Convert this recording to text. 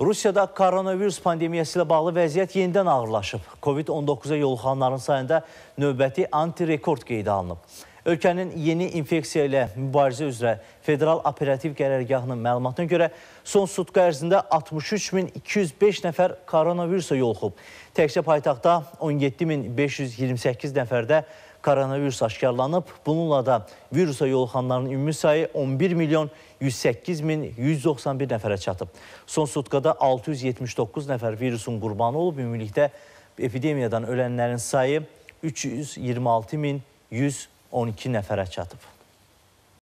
Rusiyada koronavirus pandemiyası ilə bağlı vəziyyət yenidən ağırlaşıb. Covid-19-a yoluxanların sayında növbəti antirekord qeydə alınıb. Ölkənin yeni infeksiya ilə mübarizə üzrə Federal Operativ Qərərgahının məlumatına görə son sutqa ərzində 63205 nəfər koronavirusa yolxub. Təkcə paytaxtda 17528 nəfərdə koronavirus aşkarlanıb. Bununla da virusa yoluxanların ümumi sayı 11 milyon 108 min 191 nəfərə çatıb. Son sutqada 679 nəfər virusun qurbanı olub. Ümumilikdə epidemiyadan ölənlərin sayı 326 min 100 12 nəfərə çatıb.